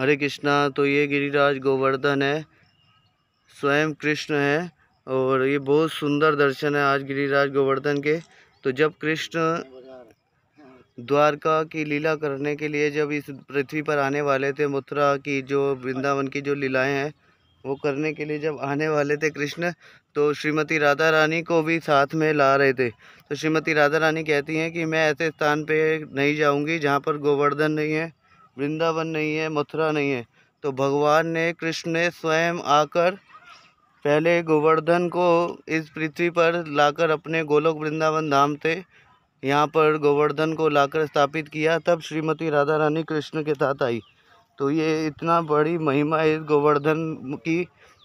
हरे कृष्णा तो ये गिरिराज गोवर्धन है स्वयं कृष्ण है और ये बहुत सुंदर दर्शन है आज गिरिराज गोवर्धन के तो जब कृष्ण द्वारका की लीला करने के लिए जब इस पृथ्वी पर आने वाले थे मथुरा की जो वृंदावन की जो लीलाएं हैं वो करने के लिए जब आने वाले थे कृष्ण तो श्रीमती राधा रानी को भी साथ में ला रहे थे तो श्रीमती राधा रानी कहती हैं कि मैं ऐसे स्थान पे नहीं जाऊंगी जहाँ पर गोवर्धन नहीं है वृंदावन नहीं है मथुरा नहीं है तो भगवान ने कृष्ण ने स्वयं आकर पहले गोवर्धन को इस पृथ्वी पर लाकर अपने गोलोक वृंदावन धाम से यहाँ पर गोवर्धन को लाकर स्थापित किया तब श्रीमती राधा रानी कृष्ण के साथ आई तो ये इतना बड़ी महिमा है इस गोवर्धन की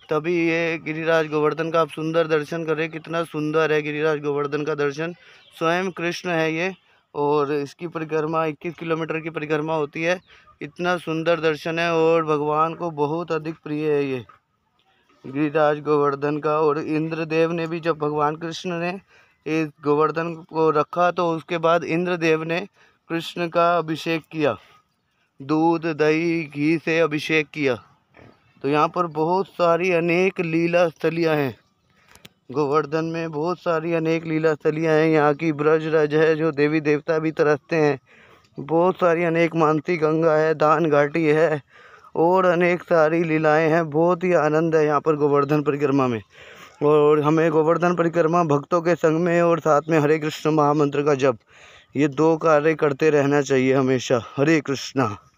तभी ये गिरिराज गोवर्धन का आप सुंदर दर्शन करें कितना सुंदर है गिरिराज गोवर्धन का दर्शन स्वयं कृष्ण है ये और इसकी परिक्रमा 21 किलोमीटर की परिक्रमा होती है इतना सुंदर दर्शन है और भगवान को बहुत अधिक प्रिय है ये गिरिराज गोवर्धन का और इंद्रदेव ने भी जब भगवान कृष्ण ने इस गोवर्धन को रखा तो उसके बाद इंद्रदेव ने कृष्ण का अभिषेक किया दूध दही घी से अभिषेक किया तो यहाँ पर बहुत सारी अनेक लीला स्थलियाँ हैं गोवर्धन में बहुत सारी अनेक लीला स्थलियाँ हैं यहाँ की ब्रज रज है जो देवी देवता भी तरसते हैं बहुत सारी अनेक मानसी गंगा है दान घाटी है और अनेक सारी लीलाएं हैं बहुत ही आनंद है यहाँ पर गोवर्धन परिक्रमा में और हमें गोवर्धन परिक्रमा भक्तों के संग में और साथ में हरे कृष्ण महामंत्र का जप ये दो कार्य करते रहना चाहिए हमेशा हरे कृष्णा